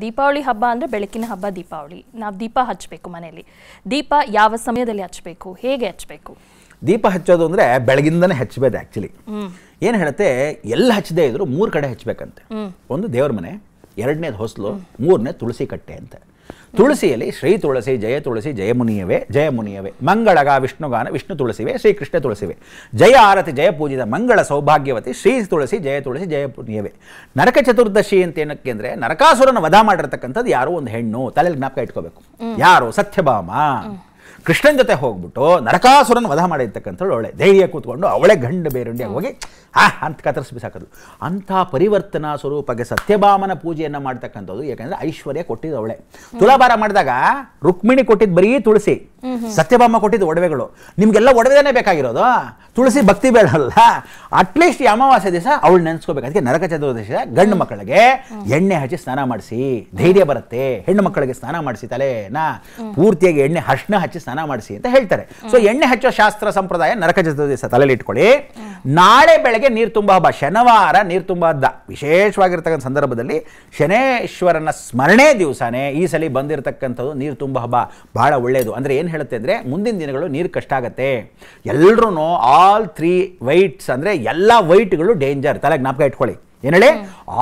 ದೀಪಾವಳಿ ಹಬ್ಬ ಅಂದ್ರೆ ಬೆಳಕಿನ ಹಬ್ಬ ದೀಪಾವಳಿ ನಾವು ದೀಪ ಹಚ್ಚಬೇಕು ಮನೆಯಲ್ಲಿ ದೀಪ ಯಾವ ಸಮಯದಲ್ಲಿ ಹಚ್ಚಬೇಕು ಹೇಗೆ ಹಚ್ಚಬೇಕು ದೀಪ ಹಚ್ಚೋದು ಅಂದ್ರೆ ಬೆಳಗಿಂದನೇ ಹಚ್ಚಬೇಕು ಆಕ್ಚುಲಿ ಏನ್ ಹೇಳುತ್ತೆ ಎಲ್ಲ ಹಚ್ಚದೇ ಇದ್ರು ಮೂರ್ ಕಡೆ ಹಚ್ಚಬೇಕಂತೆ ಒಂದು ದೇವರ ಮನೆ ಎರಡನೇದು ಹೊಸಲು ಮೂರನೇ ತುಳಸಿ ಕಟ್ಟೆ ಅಂತ ತುಳಸಿಯಲ್ಲಿ ಶ್ರೀ ತುಳಸಿ ಜಯ ತುಳಸಿ ಜಯಮುನಿಯವೇ ಮುನಿಯವೇ ಮಂಗಳಗ ವಿಷ್ಣುಗಾನ ವಿಷ್ಣು ತುಳಸಿವೆ ಶ್ರೀಕೃಷ್ಣ ತುಳಸಿವೆ ಜಯ ಆರತಿ ಜಯ ಪೂಜಿತ ಮಂಗಳ ಸೌಭಾಗ್ಯವತಿ ಶ್ರೀ ತುಳಸಿ ಜಯ ತುಳಸಿ ಜಯಮುನಿಯವೇ ನರಕ ಚತುರ್ದಶಿ ಅಂತ ಏನಕ್ಕೆ ಅಂದರೆ ನರಕಾಸುರನ ವಧ ಮಾಡಿರ್ತಕ್ಕಂಥದ್ದು ಯಾರೋ ಒಂದು ಹೆಣ್ಣು ತಲೆಯಲ್ಲಿ ಜ್ಞಾಪಕ ಇಟ್ಕೋಬೇಕು ಯಾರು ಸತ್ಯಭಾಮ ಕೃಷ್ಣನ ಜೊತೆ ಹೋಗ್ಬಿಟ್ಟು ನರಕಾಸುರನ ವಧ ಮಾಡಿರ್ತಕ್ಕಂಥ ಅವಳೆ ಧೈರ್ಯ ಕೂತ್ಕೊಂಡು ಅವಳೆ ಗಂಡು ಬೇರುಂಡಿಯಾಗಿ ಹೋಗಿ ಆ ಅಂತ ಕತ್ತರಿಸಿ ಬಿಸಾಕೋದು ಅಂಥ ಪರಿವರ್ತನಾ ಸ್ವರೂಪಕ್ಕೆ ಸತ್ಯಭಾಮನ ಪೂಜೆಯನ್ನು ಮಾಡ್ತಕ್ಕಂಥದ್ದು ಯಾಕಂದ್ರೆ ಐಶ್ವರ್ಯ ಕೊಟ್ಟಿದ್ದು ಅವಳೆ ತುಲಾಭಾರ ಮಾಡಿದಾಗ ರುಕ್ಮಿಣಿ ಕೊಟ್ಟಿದ್ದು ಬರೀ ತುಳಸಿ ಸತ್ಯಭಾಮ ಕೊಟ್ಟಿದ್ದು ಒಡವೆಗಳು ನಿಮಗೆಲ್ಲ ಒಡವೆನೇ ಬೇಕಾಗಿರೋದು ತುಳಸಿ ಭಕ್ತಿ ಬೇಡಲ್ಲ ಅಟ್ಲೀಸ್ಟ್ ಅಮಾವಾಸ್ಯ ದಿವಸ ಅವಳು ನೆನೆಸ್ಕೋಬೇಕು ಅದಕ್ಕೆ ನರಕ ಚತುರ್ದಶಿಯ ಗಂಡು ಮಕ್ಕಳಿಗೆ ಎಣ್ಣೆ ಹಚ್ಚಿ ಸ್ನಾನ ಮಾಡಿಸಿ ಧೈರ್ಯ ಬರುತ್ತೆ ಹೆಣ್ಣು ಮಕ್ಕಳಿಗೆ ಸ್ನಾನ ಮಾಡಿಸಿ ತಲೆನ ಪೂರ್ತಿಯಾಗಿ ಎಣ್ಣೆ ಹರ್ಷಣ ಹಚ್ಚಿ ಸ್ನಾನ ಸ್ನಾನ ಮಾಡಿಸಿ ಅಂತ ಹೇಳ್ತಾರೆ ಸೊ ಎಣ್ಣೆ ಹಚ್ಚೋ ಶಾಸ್ತ್ರ ಸಂಪ್ರದಾಯ ನರಕ ಚತುರ್ದಶ ತಲೆಯಲ್ಲಿ ನಾಳೆ ಬೆಳಗ್ಗೆ ನೀರು ತುಂಬ ಹಬ್ಬ ಶನಿವಾರ ನೀರು ತುಂಬ ಹಬ್ಬ ವಿಶೇಷವಾಗಿರ್ತಕ್ಕಂಥ ಸಂದರ್ಭದಲ್ಲಿ ಶನೇಶ್ವರನ ಸ್ಮರಣೆ ದಿವಸನೇ ಈ ಸಲ ಬಂದಿರತಕ್ಕಂಥದ್ದು ನೀರು ತುಂಬ ಹಬ್ಬ ಬಹಳ ಒಳ್ಳೆಯದು ಅಂದರೆ ಏನು ಹೇಳುತ್ತೆ ಅಂದರೆ ಮುಂದಿನ ದಿನಗಳು ನೀರು ಕಷ್ಟ ಆಗುತ್ತೆ ಎಲ್ಲರೂ ಆಲ್ ತ್ರೀ ವೈಟ್ಸ್ ಅಂದರೆ ಎಲ್ಲ ವೈಟ್ಗಳು ಡೇಂಜರ್ ತಲೆ ಜ್ಞಾಪಕ ಇಟ್ಕೊಳ್ಳಿ ಏನೇಳಿ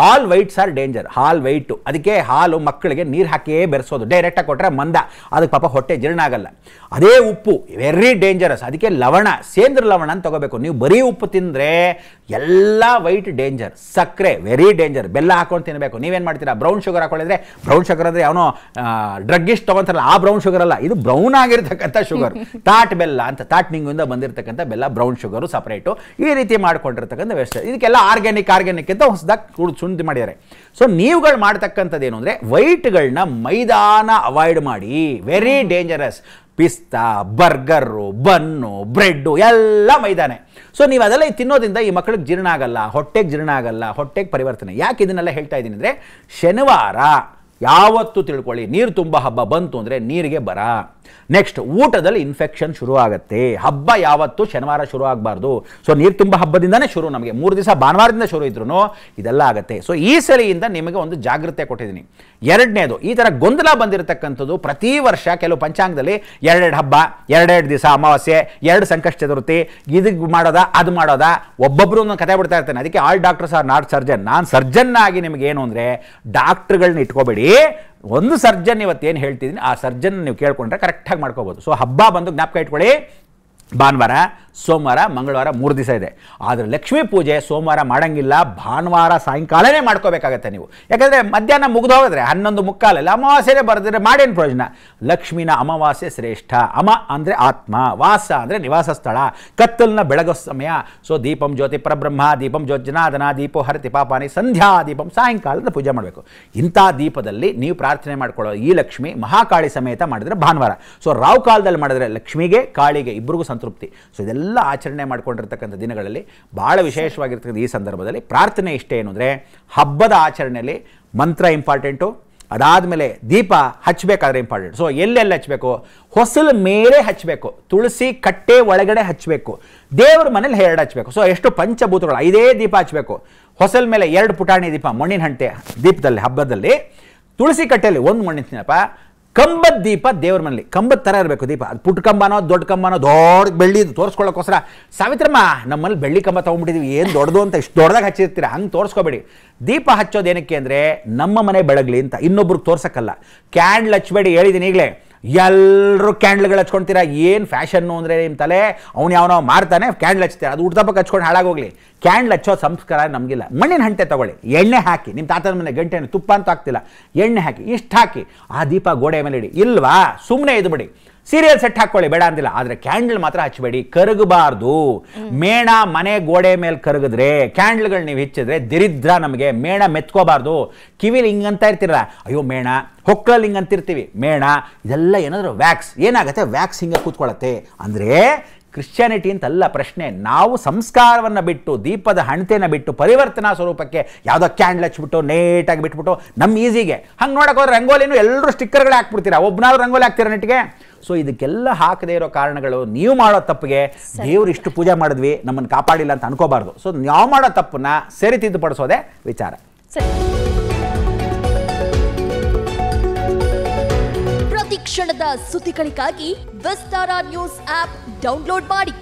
ಆಲ್ ವೈಟ್ಸ್ ಆರ್ ಡೇಂಜರ್ ಹಾಲ್ ವೈಟು ಅದಕ್ಕೆ ಹಾಲು ಮಕ್ಕಳಿಗೆ ನೀರು ಹಾಕಿಯೇ ಬೆರೆಸೋದು ಡೈರೆಕ್ಟಾಗಿ ಕೊಟ್ಟರೆ ಮಂದ ಅದಕ್ಕೆ ಪಾಪ ಹೊಟ್ಟೆ ಜೀರ್ಣ ಆಗಲ್ಲ ಅದೇ ಉಪ್ಪು ವೆರಿ ಡೇಂಜರಸ್ ಅದಕ್ಕೆ ಲವಣ ಸೇಂದ್ರ ಲವಣ ಅಂತ ತಗೋಬೇಕು ನೀವು ಬರೀ ಉಪ್ಪು ತಿಂದರೆ ಎಲ್ಲ ವೈಟ್ ಡೇಂಜರ್ ಸಕ್ಕರೆ ವೆರಿ ಡೇಂಜರ್ ಬೆಲ್ಲ ಹಾಕೊಂಡು ತಿನ್ನಬೇಕು ನೀವೇನು ಮಾಡ್ತೀರಾ ಬ್ರೌನ್ ಶುಗರ್ ಹಾಕೊಂಡಿದ್ರೆ ಬ್ರೌನ್ ಶುಗರ್ ಅಂದರೆ ಅವನು ಡ್ರಗ್ಗಿಸ್ಟ್ ತೊಗೊಂತಾರಲ್ಲ ಆ ಬ್ರೌನ್ ಶುಗರ್ ಅಲ್ಲ ಇದು ಬ್ರೌನ್ ಆಗಿರ್ತಕ್ಕಂಥ ಶುಗರ್ ತಾಟ್ ಬೆಲ್ಲ ಅಂತ ತಾಟ್ ನಿಂಗಿಂದ ಬಂದಿರತಕ್ಕಂಥ ಬೆಲ್ಲ ಬ್ರೌನ್ ಶುಗರು ಸಪ್ರೇಟು ಈ ರೀತಿ ಮಾಡ್ಕೊಂಡಿರ್ತಕ್ಕಂಥ ವ್ಯವಸ್ಥೆ ಇದಕ್ಕೆಲ್ಲ ಆರ್ಗ್ಯಾನಿಕ್ ಆರ್ಗ್ಯಾನಿಕ್ ಅಂತ ಹೊಸದಾಗಿ ಕೂಡ ಶುಂಠಿ ಮಾಡಿದ್ದಾರೆ ಸೊ ನೀವುಗಳು ಮಾಡ್ತಕ್ಕಂಥದ್ದು ಏನು ಅಂದರೆ ವೈಟ್ಗಳನ್ನ ಮೈದಾನ ಅವಾಯ್ಡ್ ಮಾಡಿ ವೆರಿ ಡೇಂಜರಸ್ ಪಿಸ್ತಾ ಬರ್ಗರು ಬನ್ನು ಬ್ರೆಡ್ಡು ಎಲ್ಲ ಮೈದಾನೆ ಸೊ ನೀವು ಅದೆಲ್ಲ ತಿನ್ನೋದ್ರಿಂದ ಈ ಮಕ್ಕಳಿಗೆ ಜೀರ್ಣ ಆಗಲ್ಲ ಹೊಟ್ಟೆಗೆ ಜೀರ್ಣ ಆಗಲ್ಲ ಹೊಟ್ಟೆಗೆ ಪರಿವರ್ತನೆ ಯಾಕೆ ಇದನ್ನೆಲ್ಲ ಹೇಳ್ತಾ ಇದ್ದೀನಿ ಅಂದರೆ ಶನಿವಾರ ಯಾವತ್ತೂ ತಿಳ್ಕೊಳ್ಳಿ ನೀರು ತುಂಬ ಹಬ್ಬ ಬಂತು ಅಂದರೆ ನೀರಿಗೆ ಬರ ನೆಕ್ಸ್ಟ್ ಊಟದಲ್ಲಿ ಇನ್ಫೆಕ್ಷನ್ ಶುರು ಆಗುತ್ತೆ ಹಬ್ಬ ಯಾವತ್ತೂ ಶನಿವಾರ ಶುರು ಆಗಬಾರ್ದು ಸೊ ನೀರು ತುಂಬ ಹಬ್ಬದಿಂದನೇ ಶುರು ನಮಗೆ ಮೂರು ದಿವಸ ಭಾನುವಾರದಿಂದ ಶುರು ಇದ್ರೂ ಇದೆಲ್ಲ ಆಗುತ್ತೆ ಸೊ ಈ ಸಲಿಯಿಂದ ನಿಮಗೆ ಒಂದು ಜಾಗ್ರತೆ ಕೊಟ್ಟಿದ್ದೀನಿ ಎರಡನೇದು ಈ ಥರ ಗೊಂದಲ ಬಂದಿರತಕ್ಕಂಥದ್ದು ಪ್ರತಿ ವರ್ಷ ಕೆಲವು ಪಂಚಾಂಗದಲ್ಲಿ ಎರಡೆರಡು ಹಬ್ಬ ಎರಡೆರಡು ದಿವಸ ಅಮಾವಾಸ್ಯೆ ಎರಡು ಸಂಕಷ್ಟ ಚತುರ್ಥಿ ಇದಕ್ಕೆ ಮಾಡೋದ ಅದು ಮಾಡೋದ ಒಬ್ಬೊಬ್ಬರು ಒಂದು ಕತೆ ಬಿಡ್ತಾ ಇರ್ತೇನೆ ಅದಕ್ಕೆ all doctors are not surgeon ನಾನು ಸರ್ಜನ್ ಆಗಿ ನಿಮಗೇನು ಅಂದರೆ ಡಾಕ್ಟ್ರುಗಳನ್ನ ಇಟ್ಕೋಬೇಡಿ ಒಂದು ಸರ್ಜನ್ ಇವತ್ತು ಏನು ಹೇಳ್ತಿದ್ದೀನಿ ಆ ಸರ್ಜನ್ ನೀವು ಕೇಳಿಕೊಂಡ್ರೆ ಕರೆಕ್ಟಾಗಿ ಮಾಡ್ಕೋಬೋದು ಸೊ ಹಬ್ಬ ಬಂದು ಜ್ಞಾಪಕ ಇಟ್ಕೊಳ್ಳಿ ಭಾನುವಾರ ಸೋಮವಾರ ಮಂಗಳವಾರ ಮೂರು ದಿವಸ ಇದೆ ಆದರೆ ಲಕ್ಷ್ಮೀ ಪೂಜೆ ಸೋಮವಾರ ಮಾಡೋಂಗಿಲ್ಲ ಭಾನುವಾರ ಸಾಯಂಕಾಲನೇ ಮಾಡ್ಕೋಬೇಕಾಗತ್ತೆ ನೀವು ಯಾಕಂದರೆ ಮಧ್ಯಾಹ್ನ ಮುಗಿದು ಹೋಗಿದ್ರೆ ಹನ್ನೊಂದು ಮುಕ್ಕಾಲಲ್ಲಿ ಅಮಾವಾಸ್ಯೆ ಬರೆದ್ರೆ ಮಾಡೇನು ಪ್ರಯೋಜನ ಲಕ್ಷ್ಮಿನ ಅಮಾವಾಸ್ಯೆ ಶ್ರೇಷ್ಠ ಅಮ ಅಂದರೆ ಆತ್ಮ ವಾಸ ಅಂದರೆ ನಿವಾಸ ಸ್ಥಳ ಕತ್ತಲಿನ ಬೆಳಗೋ ಸಮಯ ಸೊ ದೀಪಂ ಜ್ಯೋತಿ ಪರಬ್ರಹ್ಮ ದೀಪಂ ಜ್ಯೋತ್ಜನಾದನ ದೀಪೋ ಹರತಿ ಪಾಪಾನಿ ಸಂಧ್ಯಾ ದೀಪಂ ಸಾಯಂಕಾಲದ ಪೂಜೆ ಮಾಡಬೇಕು ಇಂಥ ದೀಪದಲ್ಲಿ ನೀವು ಪ್ರಾರ್ಥನೆ ಮಾಡ್ಕೊಳ್ಳೋ ಈ ಲಕ್ಷ್ಮಿ ಮಹಾಕಾಳಿ ಸಮೇತ ಮಾಡಿದರೆ ಭಾನುವಾರ ಸೊ ರಾವ್ ಕಾಲದಲ್ಲಿ ಮಾಡಿದ್ರೆ ಲಕ್ಷ್ಮಿಗೆ ಕಾಳಿಗೆ ಇಬ್ಬರಿಗೂ ಸಂತೃಪ್ತಿ ಸೊ ಇದೆಲ್ಲ ಎಲ್ಲ ಆಚರಣೆ ಮಾಡಿಕೊಂಡಿರ್ತಕ್ಕಂಥ ದಿನಗಳಲ್ಲಿ ಭಾಳ ವಿಶೇಷವಾಗಿರ್ತಕ್ಕಂಥ ಈ ಸಂದರ್ಭದಲ್ಲಿ ಪ್ರಾರ್ಥನೆ ಇಷ್ಟೇ ಏನು ಹಬ್ಬದ ಆಚರಣೆಯಲ್ಲಿ ಮಂತ್ರ ಇಂಪಾರ್ಟೆಂಟು ಮೇಲೆ ದೀಪ ಹಚ್ಚಬೇಕಾದ್ರೆ ಇಂಪಾರ್ಟೆಂಟ್ ಸೊ ಎಲ್ಲೆಲ್ಲಿ ಹಚ್ಚಬೇಕು ಹೊಸಲ ಮೇಲೆ ಹಚ್ಚಬೇಕು ತುಳಸಿ ಕಟ್ಟೆ ಒಳಗಡೆ ಹಚ್ಚಬೇಕು ದೇವ್ರ ಮನೇಲಿ ಎರಡು ಹಚ್ಚಬೇಕು ಸೊ ಎಷ್ಟು ಪಂಚಭೂತಗಳು ಐದೇ ದೀಪ ಹಚ್ಚಬೇಕು ಹೊಸಲ ಮೇಲೆ ಎರಡು ಪುಟಾಣಿ ದೀಪ ಮಣ್ಣಿನ ಹಂಟೆ ದೀಪದಲ್ಲಿ ಹಬ್ಬದಲ್ಲಿ ತುಳಸಿ ಕಟ್ಟೆಯಲ್ಲಿ ಒಂದು ಮಣ್ಣಿನ ದೀಪ ಕಂಬದ ದೀಪ ದೇವ್ರ ಮನೇಲಿ ಕಂಬದ ಥರ ಇರಬೇಕು ದೀಪ ಅದು ಪುಟ್ಟ ಕಂಬನೋ ದೊಡ್ಡ ಕಂಬನೋ ದೊಡ್ಡ ಬೆಳ್ಳಿ ತೋರಿಸ್ಕೊಳ್ಳೋಕ್ಕೋಸ್ಕರ ಸಾವಿತ್ರಮ್ಮ ನಮ್ಮಲ್ಲಿ ಬೆಳ್ಳಿ ಕಂಬ ತೊಗೊಂಡ್ಬಿಟ್ಟಿದ್ವಿ ಏನು ದೊಡ್ಡದು ಅಂತ ಇಷ್ಟು ದೊಡ್ಡದಾಗ ಹಚ್ಚಿರ್ತೀರ ಹಂಗೆ ತೋರಿಸ್ಕೋಬೇಡಿ ದೀಪ ಹಚ್ಚೋದೇನಕ್ಕೆ ಅಂದರೆ ನಮ್ಮ ಮನೆ ಬೆಳಗ್ಲಿ ಅಂತ ಇನ್ನೊಬ್ರಿಗೆ ತೋರ್ಸೋಕ್ಕಲ್ಲ ಕ್ಯಾಂಡ್ಲ್ ಹಚ್ಚಬೇಡಿ ಹೇಳಿದ್ದೀನಿ ಈಗಲೇ ಎಲ್ಲರೂ ಕ್ಯಾಂಡ್ಲ್ಗಳು ಹಚ್ಕೊಳ್ತೀರಾ ಏನು ಫ್ಯಾಷನ್ನು ಅಂದರೆ ನಿಮ್ಮ ತಲೆ ಅವ್ನು ಯಾವನೋ ಮಾರ್ತಾನೆ ಕ್ಯಾಂಡ್ಲ್ ಹಚ್ತಾರೆ ಅದು ಉಡ್ದಪ್ಪಕ್ಕೆ ಹಚ್ಕೊಂಡು ಹಾಳಾಗೋಗ್ಲಿ ಕ್ಯಾಂಡ್ಲ್ ಹಚ್ಚೋ ಸಂಸ್ಕಾರ ನಮಗಿಲ್ಲ ಮಣ್ಣಿನ ಹಂಟೆ ತೊಗೊಳ್ಳಿ ಎಣ್ಣೆ ಹಾಕಿ ನಿಮ್ಮ ತಾತನ ಮನೆ ಗಂಟೆಯನ್ನು ತುಪ್ಪ ಅಂತ ಹಾಕ್ತಿಲ್ಲ ಎಣ್ಣೆ ಹಾಕಿ ಇಷ್ಟು ಹಾಕಿ ಆ ದೀಪ ಗೋಡೆ ಮೇಲೆ ಇಡಿ ಇಲ್ವಾ ಸುಮ್ಮನೆ ಇದ್ಬಿಡಿ ಬಿಡಿ ಸೀರಿಯಲ್ ಸೆಟ್ ಹಾಕೊಳ್ಳಿ ಬೇಡ ಅಂದಿಲ್ಲ ಆದರೆ ಕ್ಯಾಂಡಲ್ ಮಾತ್ರ ಹಚ್ಚಬೇಡಿ ಕರಗಬಾರ್ದು ಮೇಣ ಮನೆ ಗೋಡೆ ಮೇಲೆ ಕರಗಿದ್ರೆ ಕ್ಯಾಂಡಲ್ಗಳು ನೀವು ಹೆಚ್ಚಿದ್ರೆ ದಿರಿದ್ರ ನಮಗೆ ಮೇಣ ಮೆತ್ಕೋಬಾರ್ದು ಕಿವಿಲಿ ಹಿಂಗಂತ ಇರ್ತೀರ ಅಯ್ಯೋ ಮೇಣ ಹೊಕ್ಕಳಲ್ಲಿ ಇರ್ತೀವಿ ಮೇಣ ಇದೆಲ್ಲ ಏನಾದರೂ ವ್ಯಾಕ್ಸ್ ಏನಾಗುತ್ತೆ ವ್ಯಾಕ್ಸ್ ಹಿಂಗೆ ಕೂತ್ಕೊಳ್ಳುತ್ತೆ ಅಂದರೆ ಕ್ರಿಶ್ಚಿಯಾನಿಟಿ ಅಂತಲ್ಲ ಪ್ರಶ್ನೆ ನಾವು ಸಂಸ್ಕಾರವನ್ನು ಬಿಟ್ಟು ದೀಪದ ಹಣತೆಯನ್ನು ಬಿಟ್ಟು ಪರಿವರ್ತನಾ ಸ್ವರೂಪಕ್ಕೆ ಯಾವುದೋ ಕ್ಯಾಂಡಲ್ ಹಚ್ಬಿಟ್ಟು ನೇಟಾಗಿ ಬಿಟ್ಬಿಟ್ಟು ನಮ್ಮ ಈಸಿಗೆ ಹಂಗೆ ಹೋದ್ರೆ ರಂಗೋಲಿನೂ ಎಲ್ಲರೂ ಸ್ಟಿಕ್ಕರ್ಗಳೇ ಹಾಕ್ಬಿಡ್ತೀರಾ ಒಬ್ನಾರು ರಂಗೋಲಿ ಹಾಕ್ತೀರಾ ನೆಟ್ಟಿಗೆ ಸೊ ಇದಕ್ಕೆಲ್ಲ ಹಾಕದೇ ಇರೋ ಕಾರಣಗಳು ನೀವು ಮಾಡೋ ತಪ್ಪಿಗೆ ದೇವ್ರು ಇಷ್ಟು ಪೂಜೆ ಮಾಡಿದ್ವಿ ನಮ್ಮನ್ನು ಕಾಪಾಡಿಲ್ಲ ಅಂತ ಅನ್ಕೋಬಾರ್ದು ಸೊ ನಾವು ಮಾಡೋ ತಪ್ಪನ್ನ ಸರಿ ತಿದ್ದುಪಡಿಸೋದೆ ವಿಚಾರ ಪ್ರತಿ ಕ್ಷಣದ ಸುದ್ದಿಗಳಿಗಾಗಿ ವಿಸ್ತಾರ ನ್ಯೂಸ್ ಆಪ್ ಡೌನ್ಲೋಡ್ ಮಾಡಿ